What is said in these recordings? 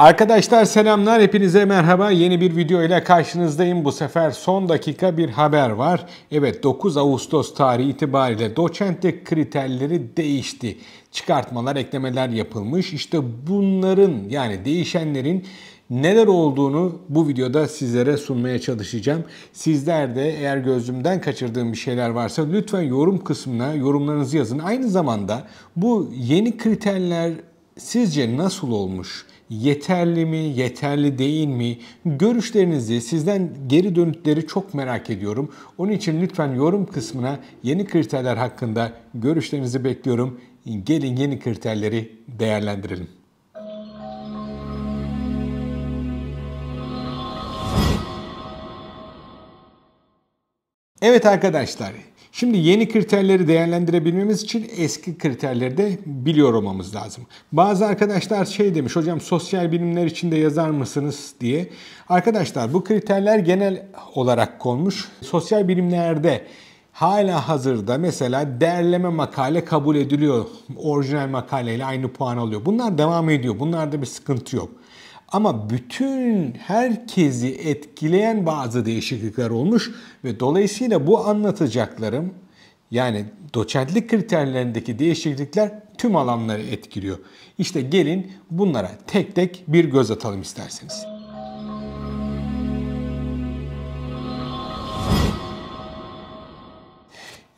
Arkadaşlar selamlar hepinize merhaba yeni bir video ile karşınızdayım bu sefer son dakika bir haber var evet 9 Ağustos tarihi itibariyle doçentlik kriterleri değişti çıkartmalar eklemeler yapılmış işte bunların yani değişenlerin neler olduğunu bu videoda sizlere sunmaya çalışacağım. Sizler de eğer gözümden kaçırdığım bir şeyler varsa lütfen yorum kısmına yorumlarınızı yazın. Aynı zamanda bu yeni kriterler sizce nasıl olmuş? yeterli mi, yeterli değil mi? Görüşlerinizi, sizden geri dönütleri çok merak ediyorum. Onun için lütfen yorum kısmına yeni kriterler hakkında görüşlerinizi bekliyorum. Gelin yeni kriterleri değerlendirelim. Evet arkadaşlar, Şimdi yeni kriterleri değerlendirebilmemiz için eski kriterleri de biliyor olmamız lazım. Bazı arkadaşlar şey demiş hocam sosyal bilimler içinde yazar mısınız diye. Arkadaşlar bu kriterler genel olarak konmuş. Sosyal bilimlerde hala hazırda mesela derleme makale kabul ediliyor. Orijinal makaleyle aynı puan alıyor. Bunlar devam ediyor. Bunlarda bir sıkıntı yok. Ama bütün herkesi etkileyen bazı değişiklikler olmuş ve dolayısıyla bu anlatacaklarım yani doçentlik kriterlerindeki değişiklikler tüm alanları etkiliyor. İşte gelin bunlara tek tek bir göz atalım isterseniz.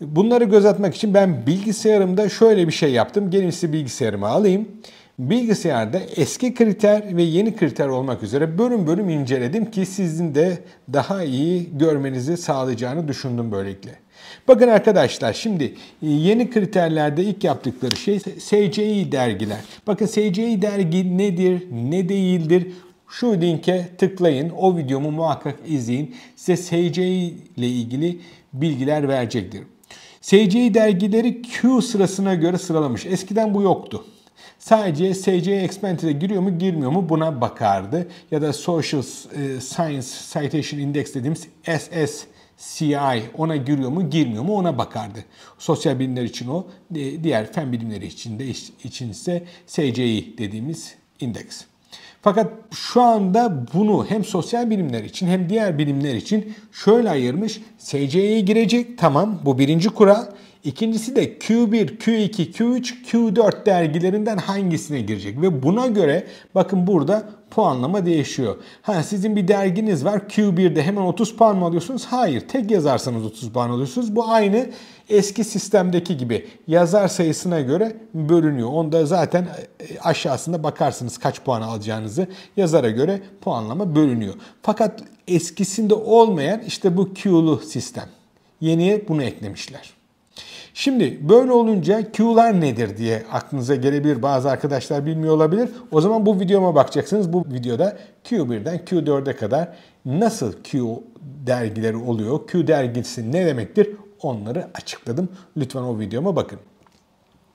Bunları göz atmak için ben bilgisayarımda şöyle bir şey yaptım. Gelin size bilgisayarımı alayım. Bilgisayarda eski kriter ve yeni kriter olmak üzere bölüm bölüm inceledim ki sizin de daha iyi görmenizi sağlayacağını düşündüm böylelikle. Bakın arkadaşlar şimdi e, yeni kriterlerde ilk yaptıkları şey SCI dergiler. Bakın SCI dergi nedir, ne değildir? Şu linke tıklayın. O videomu muhakkak izleyin. Size SCI ile ilgili bilgiler verecektir. SCI dergileri Q sırasına göre sıralamış. Eskiden bu yoktu. Sadece SC Expenditure giriyor mu girmiyor mu buna bakardı. Ya da Social e, Science Citation Index dediğimiz SS CI ona giriyor mu girmiyor mu ona bakardı. Sosyal bilimler için o, e, diğer fen bilimleri için de için ise SCI dediğimiz indeks. Fakat şu anda bunu hem sosyal bilimler için hem diğer bilimler için şöyle ayırmış. SCI'ye girecek tamam bu birinci kural. İkincisi de Q1, Q2, Q3, Q4 dergilerinden hangisine girecek? Ve buna göre bakın burada puanlama değişiyor. Ha sizin bir derginiz var Q1'de hemen 30 puan mı alıyorsunuz? Hayır tek yazarsanız 30 puan alıyorsunuz. Bu aynı eski sistemdeki gibi yazar sayısına göre bölünüyor. Onda zaten e, aşağısında bakarsınız kaç puan alacağınızı yazara göre puanlama bölünüyor. Fakat eskisinde olmayan işte bu Q'lu sistem. Yeniye bunu eklemişler. Şimdi böyle olunca Q'lar nedir diye aklınıza gelebilir. Bazı arkadaşlar bilmiyor olabilir. O zaman bu videoma bakacaksınız. Bu videoda Q1'den Q4'e kadar nasıl Q dergileri oluyor, Q dergisi ne demektir onları açıkladım. Lütfen o videoma bakın.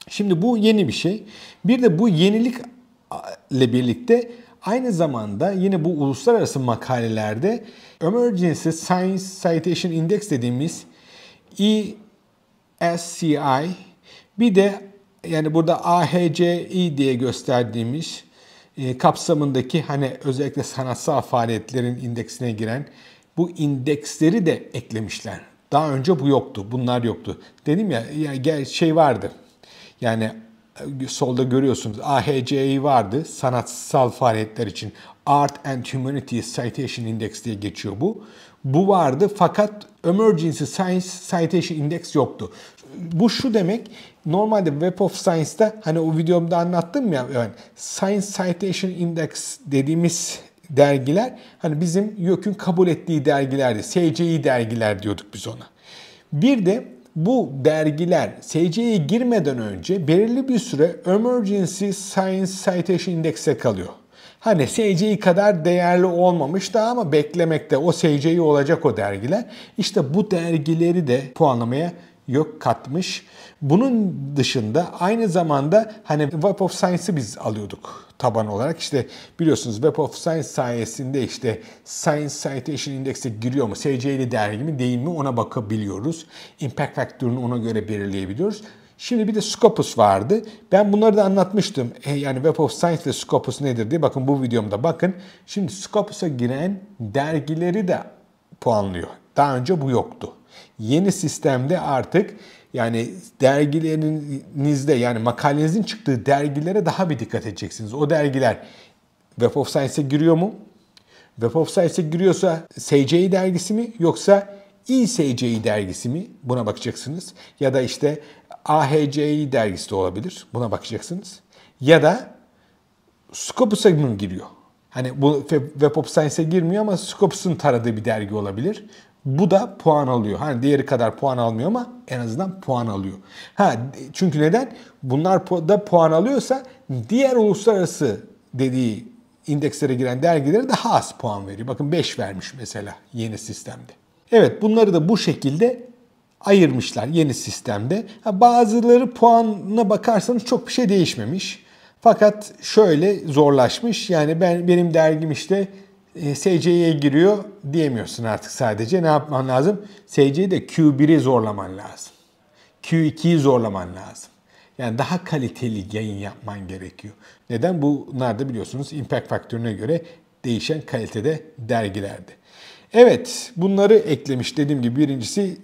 Şimdi bu yeni bir şey. Bir de bu yenilikle birlikte aynı zamanda yine bu uluslararası makalelerde Emergency Science Citation Index dediğimiz e SCI bir de yani burada AHCI diye gösterdiğimiz e, kapsamındaki hani özellikle sanatsal faaliyetlerin indeksine giren bu indeksleri de eklemişler. Daha önce bu yoktu. Bunlar yoktu. Dedim ya yani şey vardı. Yani e, solda görüyorsunuz AHCI vardı sanatsal faaliyetler için. Art and Humanities Citation Index diye geçiyor bu bu vardı fakat Emergency Science Citation Index yoktu. Bu şu demek normalde Web of Science'da hani o videomda anlattım ya yani Science Citation Index dediğimiz dergiler hani bizim YÖK'ün kabul ettiği dergilerdi. SCI dergiler diyorduk biz ona. Bir de bu dergiler SCI'ye girmeden önce belirli bir süre Emergency Science Citation Index'e kalıyor. Hani SCI kadar değerli olmamış da ama beklemekte o SCI olacak o dergiler. İşte bu dergileri de puanlamaya yok katmış. Bunun dışında aynı zamanda hani Web of Science'ı biz alıyorduk taban olarak. İşte biliyorsunuz Web of Science sayesinde işte Science Citation Index'e giriyor mu, SCI'li dergi mi değil mi ona bakabiliyoruz. Impact Factor'unu ona göre belirleyebiliyoruz. Şimdi bir de Scopus vardı. Ben bunları da anlatmıştım. E, yani Web of Science ile Scopus nedir diye bakın bu videomda bakın. Şimdi Scopus'a giren dergileri de puanlıyor. Daha önce bu yoktu. Yeni sistemde artık yani dergilerinizde yani makalenizin çıktığı dergilere daha bir dikkat edeceksiniz. O dergiler Web of Science'e giriyor mu? Web of Science'e giriyorsa SCI dergisi mi yoksa ISCI dergisi mi? Buna bakacaksınız. Ya da işte AHCI dergisi de olabilir. Buna bakacaksınız. Ya da Scopus'a giriyor. Hani bu Web of Science'e girmiyor ama Scopus'un taradığı bir dergi olabilir. Bu da puan alıyor. Hani diğeri kadar puan almıyor ama en azından puan alıyor. Ha çünkü neden? Bunlar da puan alıyorsa diğer uluslararası dediği indekslere giren dergilere daha az puan veriyor. Bakın 5 vermiş mesela yeni sistemde. Evet bunları da bu şekilde ayırmışlar yeni sistemde. bazıları puanına bakarsanız çok bir şey değişmemiş. Fakat şöyle zorlaşmış. Yani ben benim dergim işte e, SC'ye giriyor diyemiyorsun artık sadece. Ne yapman lazım? SC'yi de Q1'i zorlaman lazım. Q2'yi zorlaman lazım. Yani daha kaliteli yayın yapman gerekiyor. Neden? Bunlar da biliyorsunuz impact faktörüne göre değişen kalitede dergilerdi Evet bunları eklemiş dediğim gibi birincisi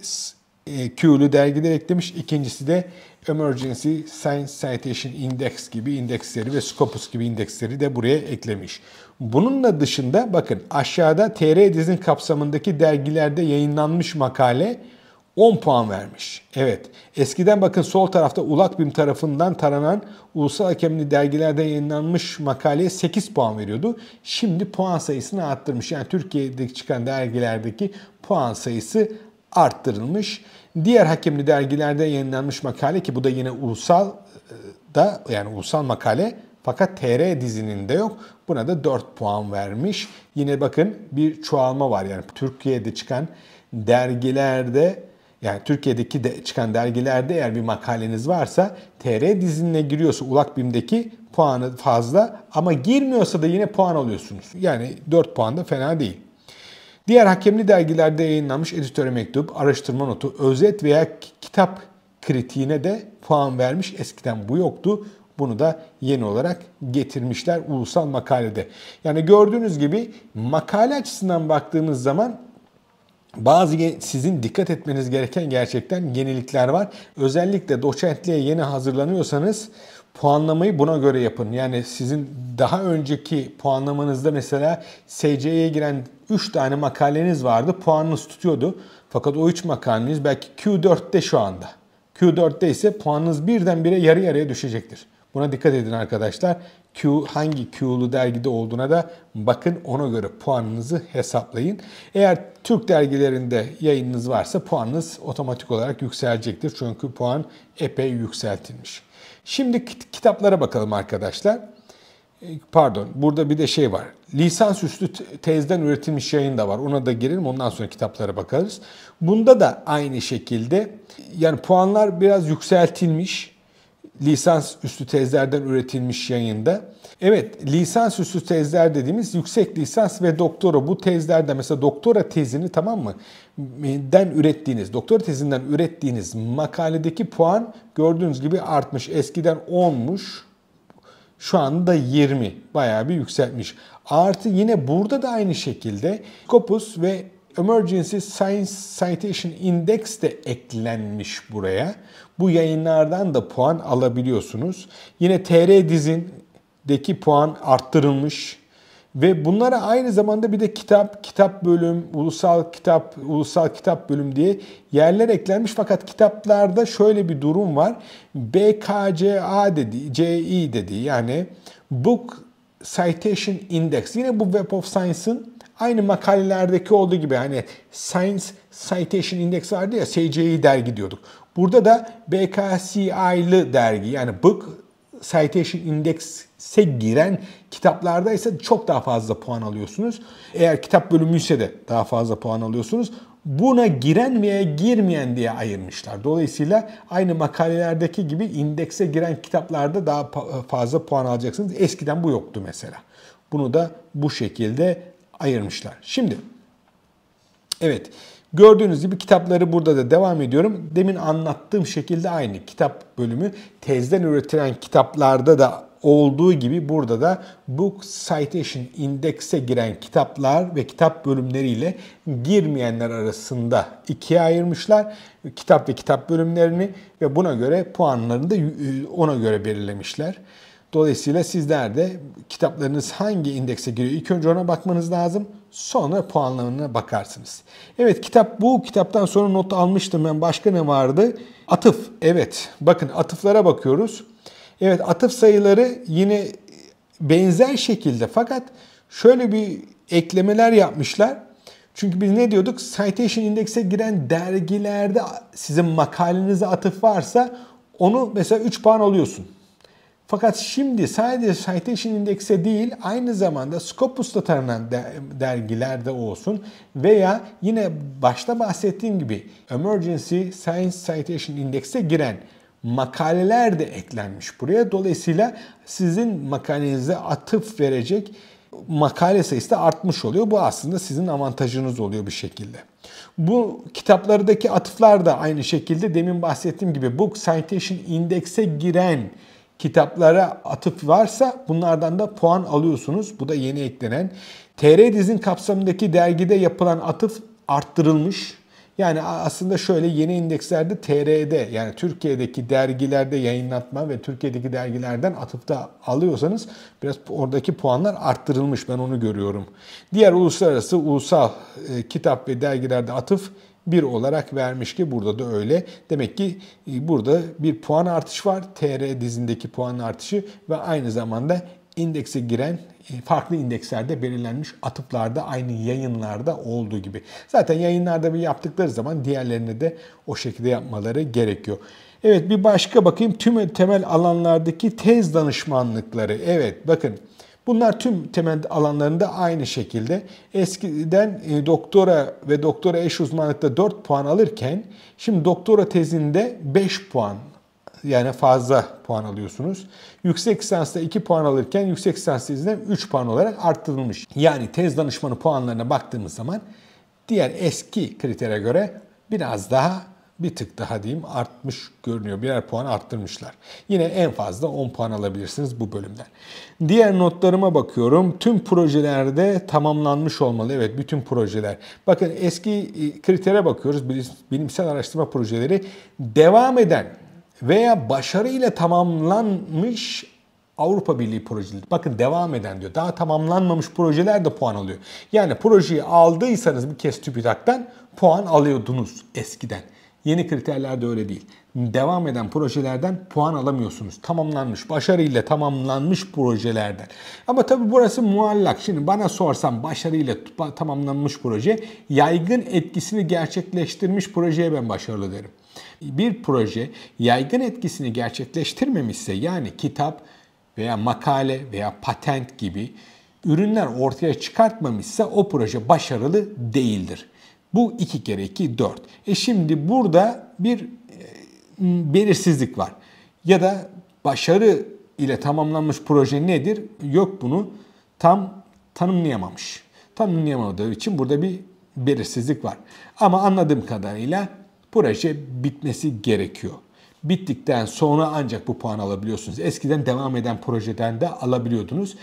e, Q'lu dergiler eklemiş. İkincisi de Emergency Science Citation Index gibi indeksleri ve Scopus gibi indeksleri de buraya eklemiş. Bununla dışında bakın aşağıda TR dizin kapsamındaki dergilerde yayınlanmış makale 10 puan vermiş. Evet. Eskiden bakın sol tarafta Ulakbim tarafından taranan ulusal hakemli dergilerde yayınlanmış makaleye 8 puan veriyordu. Şimdi puan sayısını arttırmış. Yani Türkiye'de çıkan dergilerdeki puan sayısı arttırılmış. Diğer hakemli dergilerde yayınlanmış makale ki bu da yine ulusal e, da yani ulusal makale fakat TR dizinin de yok. Buna da 4 puan vermiş. Yine bakın bir çoğalma var. Yani Türkiye'de çıkan dergilerde yani Türkiye'deki de çıkan dergilerde eğer bir makaleniz varsa TR dizinine giriyorsa Ulakbim'deki puanı fazla ama girmiyorsa da yine puan alıyorsunuz. Yani 4 puan da fena değil. Diğer hakemli dergilerde yayınlanmış editöre mektup, araştırma notu, özet veya kitap kritiğine de puan vermiş. Eskiden bu yoktu. Bunu da yeni olarak getirmişler ulusal makalede. Yani gördüğünüz gibi makale açısından baktığımız zaman bazı sizin dikkat etmeniz gereken gerçekten yenilikler var. Özellikle doçentliğe yeni hazırlanıyorsanız puanlamayı buna göre yapın. Yani sizin daha önceki puanlamanızda mesela SC'ye giren 3 tane makaleniz vardı. Puanınız tutuyordu. Fakat o 3 makaleniz belki Q4'te şu anda. Q4'te ise puanınız birdenbire yarı yarıya düşecektir. Buna dikkat edin arkadaşlar. Q hangi Q'lu dergide olduğuna da bakın ona göre puanınızı hesaplayın. Eğer Türk dergilerinde yayınınız varsa puanınız otomatik olarak yükselecektir. Çünkü puan epey yükseltilmiş. Şimdi kitaplara bakalım arkadaşlar. E, pardon, burada bir de şey var. Lisansüstü tezden üretilmiş yayın da var. Ona da girelim, ondan sonra kitaplara bakarız. Bunda da aynı şekilde yani puanlar biraz yükseltilmiş lisans üstü tezlerden üretilmiş yayında. Evet lisans üstü tezler dediğimiz yüksek lisans ve doktora bu tezlerde mesela doktora tezini tamam mı den ürettiğiniz doktora tezinden ürettiğiniz makaledeki puan gördüğünüz gibi artmış. Eskiden 10'muş şu anda 20 bayağı bir yükseltmiş. Artı yine burada da aynı şekilde Scopus ve Emergency Science Citation Index de eklenmiş buraya. Bu yayınlardan da puan alabiliyorsunuz. Yine TR dizindeki puan arttırılmış. Ve bunlara aynı zamanda bir de kitap, kitap bölüm, ulusal kitap, ulusal kitap bölüm diye yerler eklenmiş. Fakat kitaplarda şöyle bir durum var. BKCA dedi, CI dedi yani Book Citation Index. Yine bu Web of Science'ın aynı makalelerdeki olduğu gibi hani Science Citation Index vardı ya SCI dergi diyorduk. Burada da BKCI'lı dergi yani Book Citation Index'e giren kitaplarda ise çok daha fazla puan alıyorsunuz. Eğer kitap bölümü ise de daha fazla puan alıyorsunuz. Buna giren veya girmeyen diye ayırmışlar. Dolayısıyla aynı makalelerdeki gibi indekse giren kitaplarda daha fazla puan alacaksınız. Eskiden bu yoktu mesela. Bunu da bu şekilde ayırmışlar. Şimdi evet Gördüğünüz gibi kitapları burada da devam ediyorum. Demin anlattığım şekilde aynı kitap bölümü tezden üretilen kitaplarda da olduğu gibi burada da Book Citation Index'e giren kitaplar ve kitap bölümleriyle girmeyenler arasında ikiye ayırmışlar kitap ve kitap bölümlerini ve buna göre puanlarını da ona göre belirlemişler. Dolayısıyla sizler de kitaplarınız hangi indekse giriyor ilk önce ona bakmanız lazım. Sonra puanlamına bakarsınız. Evet kitap bu kitaptan sonra not almıştım ben. Başka ne vardı? Atıf. Evet bakın atıflara bakıyoruz. Evet atıf sayıları yine benzer şekilde fakat şöyle bir eklemeler yapmışlar. Çünkü biz ne diyorduk? Citation Index'e giren dergilerde sizin makalenize atıf varsa onu mesela 3 puan alıyorsun. Fakat şimdi sadece Citation Index'e değil aynı zamanda Scopus'ta taranan dergilerde olsun veya yine başta bahsettiğim gibi Emergency Science Citation Index'e giren makaleler de eklenmiş buraya. Dolayısıyla sizin makalenize atıf verecek makale sayısı da artmış oluyor. Bu aslında sizin avantajınız oluyor bir şekilde. Bu kitaplardaki atıflar da aynı şekilde demin bahsettiğim gibi Book Citation Index'e giren kitaplara atıf varsa bunlardan da puan alıyorsunuz. Bu da yeni eklenen. TR dizin kapsamındaki dergide yapılan atıf arttırılmış. Yani aslında şöyle yeni indekslerde TR'de yani Türkiye'deki dergilerde yayınlatma ve Türkiye'deki dergilerden atıfta alıyorsanız biraz oradaki puanlar arttırılmış ben onu görüyorum. Diğer uluslararası ulusal e, kitap ve dergilerde atıf 1 olarak vermiş ki burada da öyle. Demek ki e, burada bir puan artış var. TR dizindeki puan artışı ve aynı zamanda indekse giren e, farklı indekslerde belirlenmiş atıplarda aynı yayınlarda olduğu gibi. Zaten yayınlarda bir yaptıkları zaman diğerlerine de o şekilde yapmaları gerekiyor. Evet bir başka bakayım tüm temel alanlardaki tez danışmanlıkları. Evet bakın Bunlar tüm temel alanlarında aynı şekilde. Eskiden e, doktora ve doktora eş uzmanlıkta 4 puan alırken şimdi doktora tezinde 5 puan yani fazla puan alıyorsunuz. Yüksek lisansta 2 puan alırken yüksek lisans tezinde 3 puan olarak arttırılmış. Yani tez danışmanı puanlarına baktığımız zaman diğer eski kritere göre biraz daha bir tık daha diyeyim artmış görünüyor. Birer puan arttırmışlar. Yine en fazla 10 puan alabilirsiniz bu bölümden. Diğer notlarıma bakıyorum. Tüm projelerde tamamlanmış olmalı. Evet bütün projeler. Bakın eski e, kritere bakıyoruz. Bilimsel araştırma projeleri devam eden veya başarıyla tamamlanmış Avrupa Birliği projeleri. Bakın devam eden diyor. Daha tamamlanmamış projeler de puan alıyor. Yani projeyi aldıysanız bir kez TÜBİTAK'tan puan alıyordunuz eskiden. Yeni kriterlerde öyle değil. Devam eden projelerden puan alamıyorsunuz. Tamamlanmış, başarıyla tamamlanmış projelerden. Ama tabii burası muallak. Şimdi bana sorsam başarıyla tamamlanmış proje, yaygın etkisini gerçekleştirmiş projeye ben başarılı derim. Bir proje yaygın etkisini gerçekleştirmemişse yani kitap veya makale veya patent gibi ürünler ortaya çıkartmamışsa o proje başarılı değildir. Bu 2 kere 2 4. E şimdi burada bir e, belirsizlik var. Ya da başarı ile tamamlanmış proje nedir? Yok bunu tam tanımlayamamış. Tanımlayamadığı için burada bir belirsizlik var. Ama anladığım kadarıyla proje bitmesi gerekiyor. Bittikten sonra ancak bu puan alabiliyorsunuz. Eskiden devam eden projeden de alabiliyordunuz.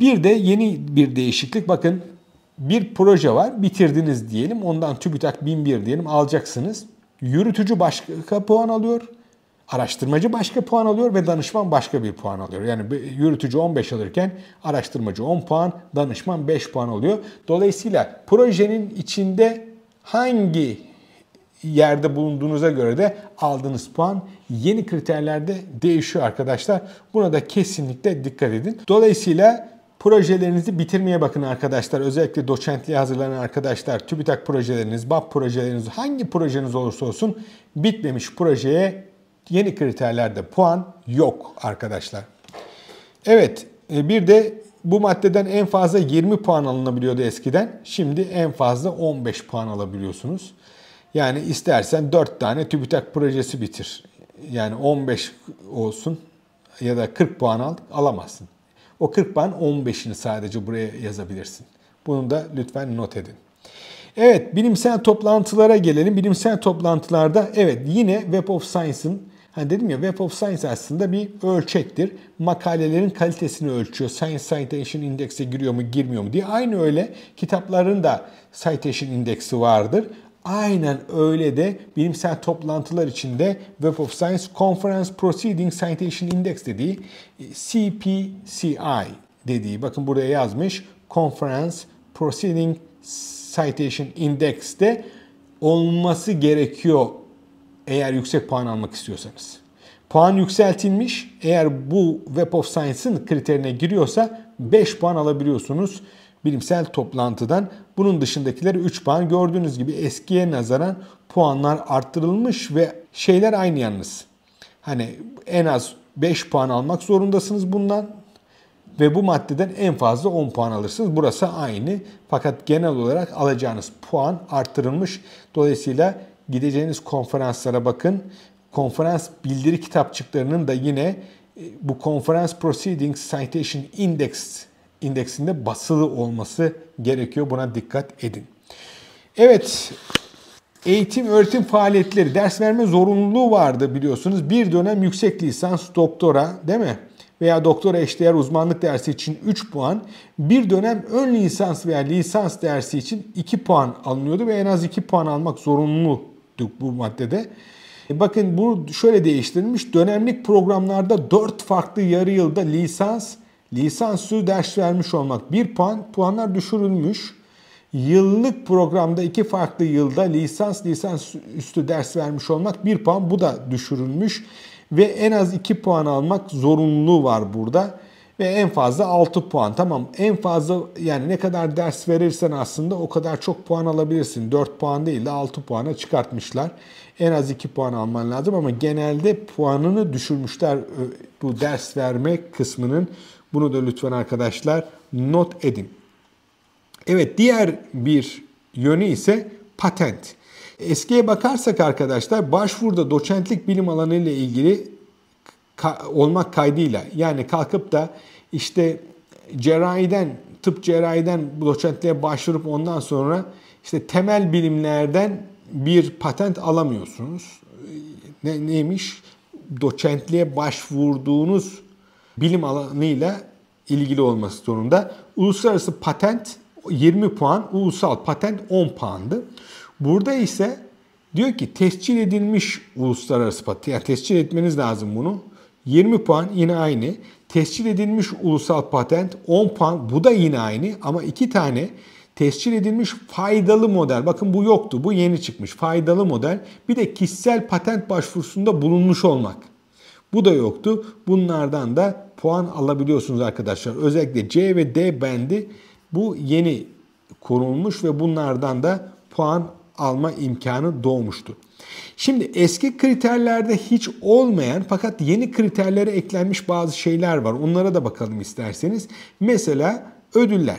Bir de yeni bir değişiklik bakın bir proje var bitirdiniz diyelim ondan TÜBİTAK 1001 diyelim alacaksınız. Yürütücü başka puan alıyor. Araştırmacı başka puan alıyor ve danışman başka bir puan alıyor. Yani yürütücü 15 alırken araştırmacı 10 puan, danışman 5 puan alıyor. Dolayısıyla projenin içinde hangi yerde bulunduğunuza göre de aldığınız puan yeni kriterlerde değişiyor arkadaşlar. Buna da kesinlikle dikkat edin. Dolayısıyla Projelerinizi bitirmeye bakın arkadaşlar. Özellikle doçentliğe hazırlanan arkadaşlar, TÜBİTAK projeleriniz, BAP projeleriniz, hangi projeniz olursa olsun bitmemiş projeye yeni kriterlerde puan yok arkadaşlar. Evet, e, bir de bu maddeden en fazla 20 puan alınabiliyordu eskiden. Şimdi en fazla 15 puan alabiliyorsunuz. Yani istersen 4 tane TÜBİTAK projesi bitir. Yani 15 olsun ya da 40 puan al, alamazsın. O 40 ban 15'ini sadece buraya yazabilirsin. Bunu da lütfen not edin. Evet, bilimsel toplantılara gelelim. Bilimsel toplantılarda evet yine Web of Science'ın Hani dedim ya Web of Science aslında bir ölçektir. Makalelerin kalitesini ölçüyor. Science Citation Index'e giriyor mu girmiyor mu diye. Aynı öyle kitapların da Citation Index'i vardır. Aynen öyle de bilimsel toplantılar içinde Web of Science Conference Proceeding Citation Index dediği e, CPCI dediği bakın buraya yazmış Conference Proceeding Citation Index'te olması gerekiyor eğer yüksek puan almak istiyorsanız. Puan yükseltilmiş. Eğer bu Web of Science'ın kriterine giriyorsa 5 puan alabiliyorsunuz bilimsel toplantıdan. Bunun dışındakileri 3 puan. Gördüğünüz gibi eskiye nazaran puanlar arttırılmış ve şeyler aynı yalnız. Hani en az 5 puan almak zorundasınız bundan ve bu maddeden en fazla 10 puan alırsınız. Burası aynı fakat genel olarak alacağınız puan arttırılmış. Dolayısıyla gideceğiniz konferanslara bakın. Konferans bildiri kitapçıklarının da yine e, bu Conference Proceedings Citation Index indeksinde basılı olması gerekiyor. Buna dikkat edin. Evet, eğitim öğretim faaliyetleri, ders verme zorunluluğu vardı biliyorsunuz. Bir dönem yüksek lisans, doktora değil mi? Veya doktora eşdeğer uzmanlık dersi için 3 puan, bir dönem ön lisans veya lisans dersi için 2 puan alınıyordu ve en az 2 puan almak zorunluydu bu maddede. E, bakın bu şöyle değiştirilmiş. Dönemlik programlarda 4 farklı yarı yılda lisans, lisansüstü ders vermiş olmak 1 puan, puanlar düşürülmüş. Yıllık programda iki farklı yılda lisans lisansüstü ders vermiş olmak 1 puan bu da düşürülmüş ve en az 2 puan almak zorunluluğu var burada ve en fazla 6 puan. Tamam en fazla yani ne kadar ders verirsen aslında o kadar çok puan alabilirsin. 4 puan değil de 6 puana çıkartmışlar. En az 2 puan alman lazım ama genelde puanını düşürmüşler e, bu ders verme kısmının bunu da lütfen arkadaşlar not edin. Evet diğer bir yönü ise patent. Eskiye bakarsak arkadaşlar başvuruda doçentlik bilim alanı ile ilgili ka olmak kaydıyla yani kalkıp da işte cerrahiden tıp cerrahiden doçentliğe başvurup ondan sonra işte temel bilimlerden bir patent alamıyorsunuz. Ne, neymiş? Doçentliğe başvurduğunuz bilim alanıyla ilgili olması zorunda. Uluslararası patent 20 puan, ulusal patent 10 puandı. Burada ise diyor ki tescil edilmiş uluslararası patent, yani tescil etmeniz lazım bunu. 20 puan yine aynı. Tescil edilmiş ulusal patent 10 puan bu da yine aynı ama iki tane tescil edilmiş faydalı model. Bakın bu yoktu bu yeni çıkmış faydalı model. Bir de kişisel patent başvurusunda bulunmuş olmak. Bu da yoktu. Bunlardan da puan alabiliyorsunuz arkadaşlar. Özellikle C ve D bendi bu yeni kurulmuş ve bunlardan da puan alma imkanı doğmuştu. Şimdi eski kriterlerde hiç olmayan fakat yeni kriterlere eklenmiş bazı şeyler var. Onlara da bakalım isterseniz. Mesela ödüller.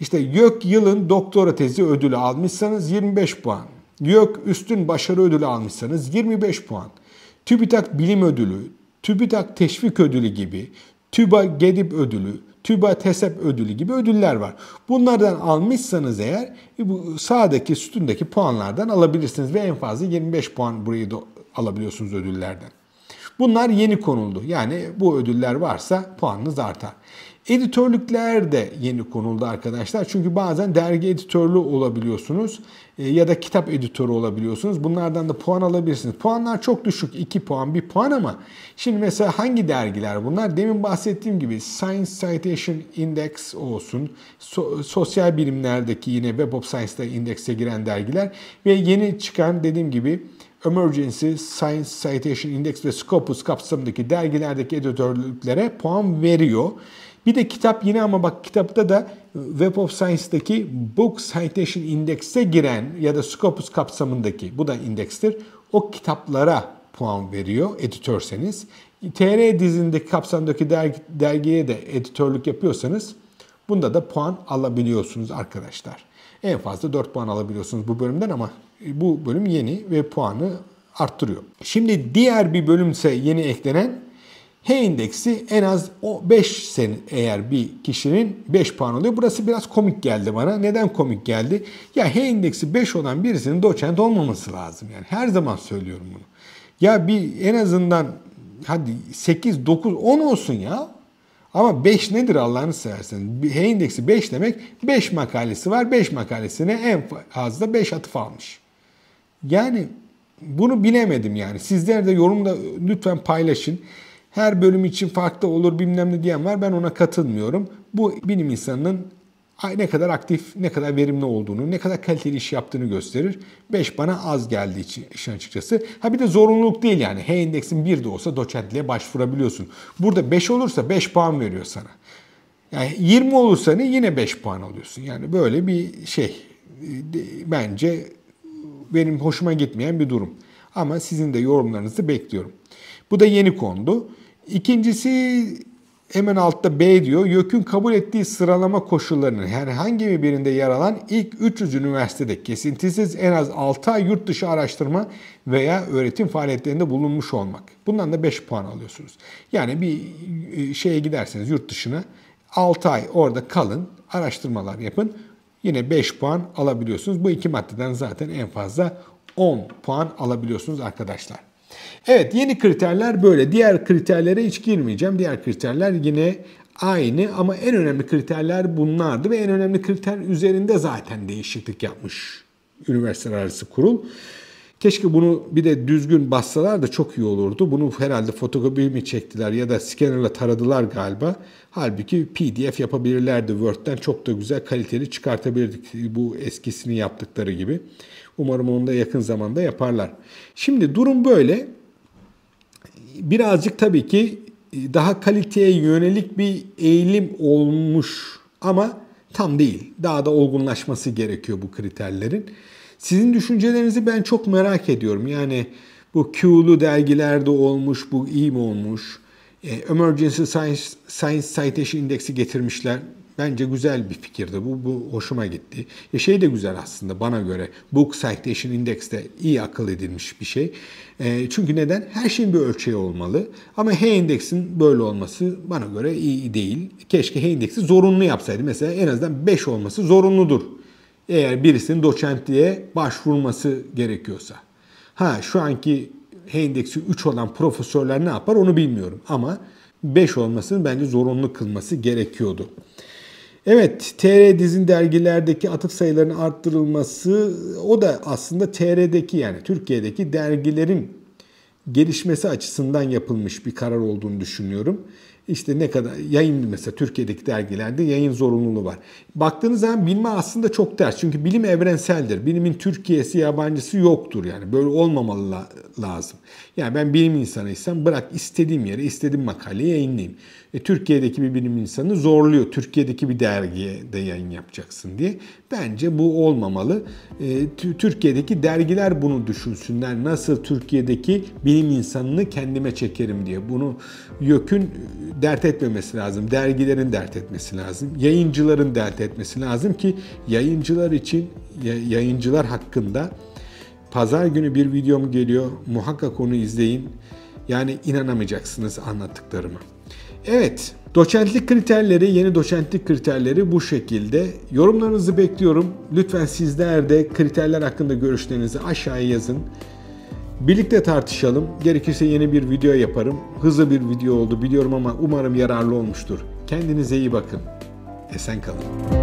İşte YÖK yılın doktora tezi ödülü almışsanız 25 puan. YÖK üstün başarı ödülü almışsanız 25 puan. TÜBİTAK bilim ödülü, TÜBİTAK Teşvik Ödülü gibi, TÜBA Gedip Ödülü, TÜBA TESEP ödülü gibi ödüller var. Bunlardan almışsanız eğer e, bu sağdaki sütundaki puanlardan alabilirsiniz ve en fazla 25 puan burayı da alabiliyorsunuz ödüllerden. Bunlar yeni konuldu. Yani bu ödüller varsa puanınız artar. Editörlükler de yeni konuldu arkadaşlar. Çünkü bazen dergi editörlüğü olabiliyorsunuz e, ya da kitap editörü olabiliyorsunuz. Bunlardan da puan alabilirsiniz. Puanlar çok düşük. 2 puan, 1 puan ama şimdi mesela hangi dergiler bunlar? Demin bahsettiğim gibi Science Citation Index olsun, so sosyal bilimlerdeki yine Web of Science'da indekse giren dergiler ve yeni çıkan dediğim gibi Emergency, Science Citation Index ve Scopus kapsamındaki dergilerdeki editörlüklere puan veriyor. Bir de kitap yine ama bak kitapta da Web of Science'daki Book Citation Index'e giren ya da Scopus kapsamındaki bu da indekstir. O kitaplara puan veriyor editörseniz. TR dizindeki kapsamdaki dergi, dergiye de editörlük yapıyorsanız bunda da puan alabiliyorsunuz arkadaşlar. En fazla 4 puan alabiliyorsunuz bu bölümden ama bu bölüm yeni ve puanı arttırıyor. Şimdi diğer bir bölümse yeni eklenen H indeksi en az o 5 sen eğer bir kişinin 5 puan oluyor. Burası biraz komik geldi bana. Neden komik geldi? Ya H indeksi 5 olan birisinin doçent olmaması lazım. Yani her zaman söylüyorum bunu. Ya bir en azından hadi 8, 9, 10 olsun ya. Ama 5 nedir Allah'ını seversen? H indeksi 5 demek 5 makalesi var. 5 makalesine en fazla 5 atıf almış. Yani bunu bilemedim yani. Sizler de yorumda lütfen paylaşın her bölüm için farklı olur bilmem ne diyen var. Ben ona katılmıyorum. Bu bilim insanının ne kadar aktif, ne kadar verimli olduğunu, ne kadar kaliteli iş yaptığını gösterir. 5 bana az geldiği için işin açıkçası. Ha bir de zorunluluk değil yani. H endeksin 1 de olsa doçentliğe başvurabiliyorsun. Burada 5 olursa 5 puan veriyor sana. Yani 20 olursa ne yine 5 puan alıyorsun. Yani böyle bir şey ee, bence benim hoşuma gitmeyen bir durum. Ama sizin de yorumlarınızı bekliyorum. Bu da yeni kondu. İkincisi hemen altta B diyor. YÖK'ün kabul ettiği sıralama koşullarının herhangi birinde yer alan ilk 300 üniversitede kesintisiz en az 6 ay yurt dışı araştırma veya öğretim faaliyetlerinde bulunmuş olmak. Bundan da 5 puan alıyorsunuz. Yani bir e, şeye giderseniz yurt dışına 6 ay orada kalın, araştırmalar yapın. Yine 5 puan alabiliyorsunuz. Bu iki maddeden zaten en fazla 10 puan alabiliyorsunuz arkadaşlar. Evet yeni kriterler böyle. Diğer kriterlere hiç girmeyeceğim. Diğer kriterler yine aynı ama en önemli kriterler bunlardı ve en önemli kriter üzerinde zaten değişiklik yapmış üniversiteler arası kurul. Keşke bunu bir de düzgün bassalar da çok iyi olurdu. Bunu herhalde fotokopi mi çektiler ya da scannerla taradılar galiba. Halbuki PDF yapabilirlerdi. Word'den çok da güzel kaliteli çıkartabilirdik bu eskisini yaptıkları gibi. Umarım onu da yakın zamanda yaparlar. Şimdi durum böyle. Birazcık tabii ki e, daha kaliteye yönelik bir eğilim olmuş ama tam değil. Daha da olgunlaşması gerekiyor bu kriterlerin. Sizin düşüncelerinizi ben çok merak ediyorum. Yani bu Q'lu dergilerde olmuş, bu iyi mi olmuş? E, Emergency Science, Science Citation Index'i getirmişler. Bence güzel bir fikirdi bu. Bu hoşuma gitti. E şey de güzel aslında bana göre. Book Citation Index de iyi akıl edilmiş bir şey. E, çünkü neden? Her şeyin bir ölçeği olmalı. Ama H indeksin böyle olması bana göre iyi değil. Keşke H indeksi zorunlu yapsaydı. Mesela en azından 5 olması zorunludur. Eğer birisinin doçentliğe başvurması gerekiyorsa. Ha şu anki H indeksi 3 olan profesörler ne yapar onu bilmiyorum. Ama 5 olmasını bence zorunlu kılması gerekiyordu. Evet, TR dizin dergilerdeki atıf sayılarının arttırılması o da aslında TR'deki yani Türkiye'deki dergilerin gelişmesi açısından yapılmış bir karar olduğunu düşünüyorum işte ne kadar yayın mesela Türkiye'deki dergilerde yayın zorunluluğu var. Baktığınız zaman bilme aslında çok ters. Çünkü bilim evrenseldir. Bilimin Türkiye'si yabancısı yoktur yani. Böyle olmamalı lazım. Yani ben bilim insanıysam bırak istediğim yere istediğim makaleyi yayınlayayım. E, Türkiye'deki bir bilim insanı zorluyor. Türkiye'deki bir dergiye de yayın yapacaksın diye. Bence bu olmamalı. E, Türkiye'deki dergiler bunu düşünsünler. Nasıl Türkiye'deki bilim insanını kendime çekerim diye. Bunu YÖK'ün dert etmemesi lazım. Dergilerin dert etmesi lazım. Yayıncıların dert etmesi lazım ki yayıncılar için yayıncılar hakkında pazar günü bir videom geliyor. Muhakkak onu izleyin. Yani inanamayacaksınız anlattıklarımı. Evet, doçentlik kriterleri, yeni doçentlik kriterleri bu şekilde. Yorumlarınızı bekliyorum. Lütfen sizler de kriterler hakkında görüşlerinizi aşağıya yazın. Birlikte tartışalım. Gerekirse yeni bir video yaparım. Hızlı bir video oldu biliyorum ama umarım yararlı olmuştur. Kendinize iyi bakın. Esen kalın.